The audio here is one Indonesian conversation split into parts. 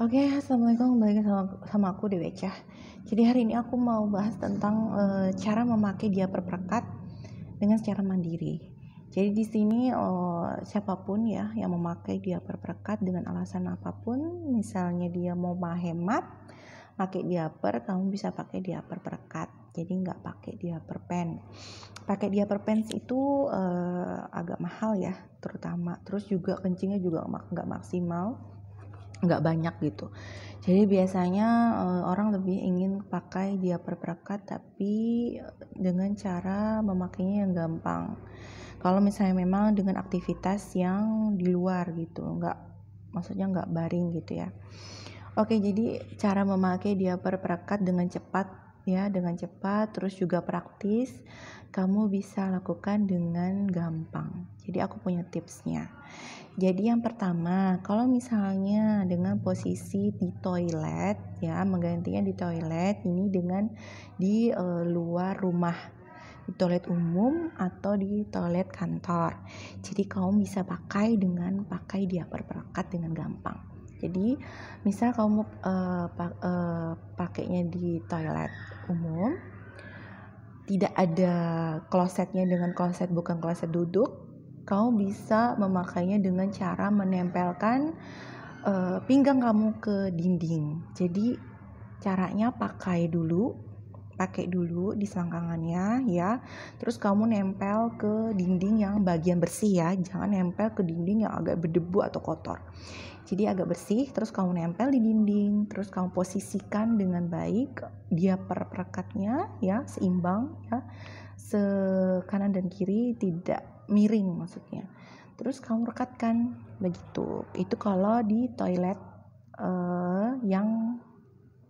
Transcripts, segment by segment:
Oke, okay, assalamualaikum balik sama, sama aku Dewi Cah. Jadi hari ini aku mau bahas tentang e, cara memakai diaper perekat dengan secara mandiri. Jadi di sini e, siapapun ya yang memakai diaper perekat dengan alasan apapun, misalnya dia mau menghemat, pakai diaper, kamu bisa pakai diaper perekat. Jadi nggak pakai diaper pen. Pakai diaper perpen itu e, agak mahal ya, terutama. Terus juga kencingnya juga nggak maksimal nggak banyak gitu jadi biasanya eh, orang lebih ingin pakai diaper perekat tapi eh, dengan cara memakainya yang gampang kalau misalnya memang dengan aktivitas yang di luar gitu nggak maksudnya nggak baring gitu ya oke jadi cara memakai diaper perekat dengan cepat ya dengan cepat terus juga praktis kamu bisa lakukan dengan gampang jadi aku punya tipsnya. Jadi yang pertama, kalau misalnya dengan posisi di toilet ya, menggantinya di toilet ini dengan di e, luar rumah di toilet umum atau di toilet kantor. Jadi kamu bisa pakai dengan pakai dia perangkat dengan gampang. Jadi misal kamu uh, pa, uh, pakainya di toilet umum, tidak ada klosetnya dengan kloset bukan kloset duduk, kamu bisa memakainya dengan cara menempelkan uh, pinggang kamu ke dinding. Jadi caranya pakai dulu, pakai dulu di selangkangannya ya. Terus kamu nempel ke dinding yang bagian bersih ya, jangan nempel ke dinding yang agak berdebu atau kotor. Jadi agak bersih, terus kamu nempel di dinding, terus kamu posisikan dengan baik dia per perekatnya ya seimbang ya se dan kiri tidak miring maksudnya terus kamu rekatkan begitu itu kalau di toilet uh, yang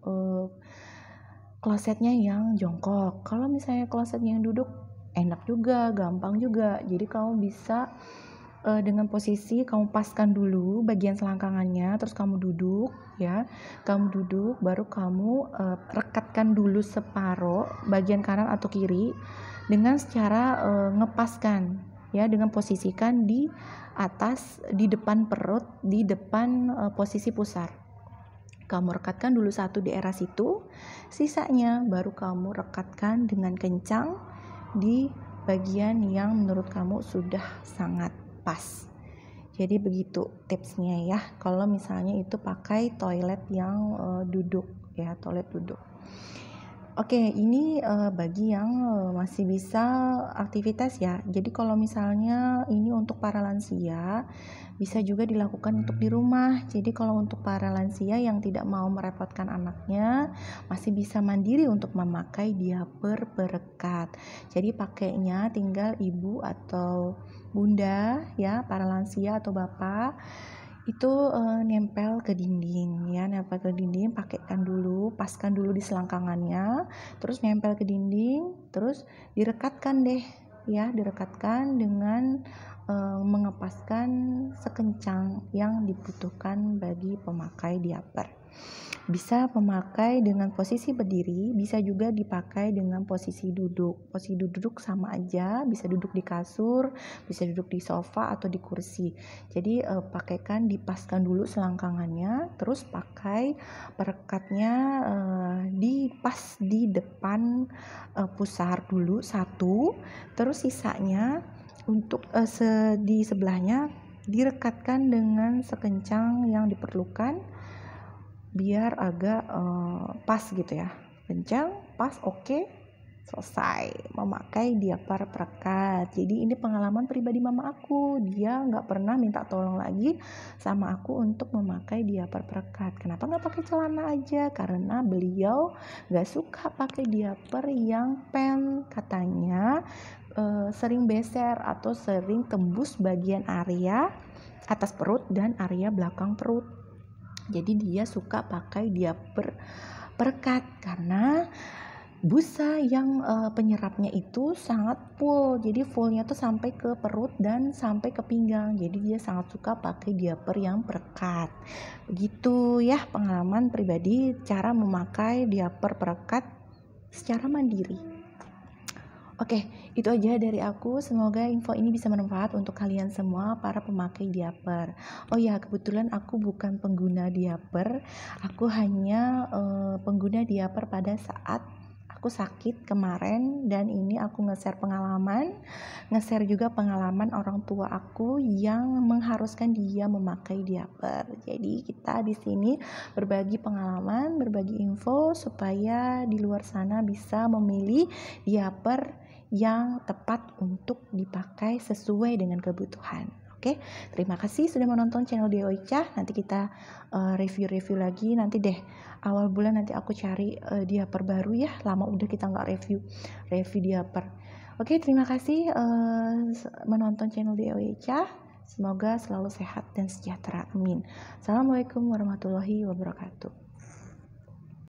uh, klosetnya yang jongkok kalau misalnya klosetnya yang duduk enak juga gampang juga jadi kamu bisa uh, dengan posisi kamu paskan dulu bagian selangkangannya terus kamu duduk ya kamu duduk baru kamu uh, rekatkan dulu separuh bagian kanan atau kiri dengan secara uh, ngepaskan ya dengan posisikan di atas di depan perut di depan uh, posisi pusar kamu rekatkan dulu satu di daerah situ sisanya baru kamu rekatkan dengan kencang di bagian yang menurut kamu sudah sangat pas jadi begitu tipsnya ya kalau misalnya itu pakai toilet yang uh, duduk ya toilet duduk Oke, ini uh, bagi yang uh, masih bisa aktivitas ya. Jadi kalau misalnya ini untuk para lansia, bisa juga dilakukan untuk di rumah. Jadi kalau untuk para lansia yang tidak mau merepotkan anaknya, masih bisa mandiri untuk memakai diaper berekat. Jadi pakainya tinggal ibu atau bunda ya, para lansia atau bapak itu uh, nempel ke dinding ya nempel ke dinding pakaikan dulu paskan dulu di selangkangannya terus nempel ke dinding terus direkatkan deh ya direkatkan dengan uh, mengepaskan sekencang yang dibutuhkan bagi pemakai diaper bisa memakai dengan posisi berdiri, bisa juga dipakai dengan posisi duduk. Posisi duduk sama aja, bisa duduk di kasur, bisa duduk di sofa atau di kursi. Jadi eh, pakaikan dipaskan dulu selangkangannya, terus pakai perekatnya eh, dipas di depan eh, pusar dulu satu, terus sisanya untuk eh, se, di sebelahnya direkatkan dengan sekencang yang diperlukan biar agak uh, pas gitu ya kencang pas oke okay, selesai memakai diaper perekat jadi ini pengalaman pribadi mama aku dia nggak pernah minta tolong lagi sama aku untuk memakai diaper perekat kenapa nggak pakai celana aja karena beliau nggak suka pakai diaper yang pen katanya uh, sering beser atau sering tembus bagian area atas perut dan area belakang perut jadi dia suka pakai diaper perekat karena busa yang uh, penyerapnya itu sangat full jadi fullnya tuh sampai ke perut dan sampai ke pinggang jadi dia sangat suka pakai diaper yang perekat begitu ya pengalaman pribadi cara memakai diaper perekat secara mandiri Oke, itu aja dari aku. Semoga info ini bisa bermanfaat untuk kalian semua para pemakai diaper. Oh ya, kebetulan aku bukan pengguna diaper. Aku hanya uh, pengguna diaper pada saat aku sakit kemarin dan ini aku nge-share pengalaman, nge-share juga pengalaman orang tua aku yang mengharuskan dia memakai diaper. Jadi kita di sini berbagi pengalaman, berbagi info supaya di luar sana bisa memilih diaper yang tepat untuk dipakai sesuai dengan kebutuhan. Oke, terima kasih sudah menonton channel Deoicah. Nanti kita eh, review-review uh, lagi. Nanti deh awal bulan nanti aku cari uh, eh, diaper baru ya. Lama udah kita nggak review review diaper. Oke, terima kasih uh, menonton channel Deoicah. Semoga selalu sehat dan sejahtera. Amin. Assalamualaikum warahmatullahi wabarakatuh.